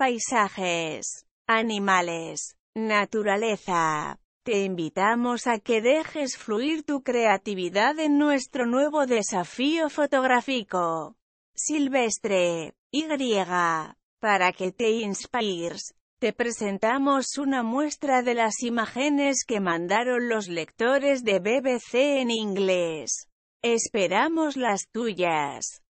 paisajes, animales, naturaleza. Te invitamos a que dejes fluir tu creatividad en nuestro nuevo desafío fotográfico. Silvestre, Y. Para que te inspires, te presentamos una muestra de las imágenes que mandaron los lectores de BBC en inglés. Esperamos las tuyas.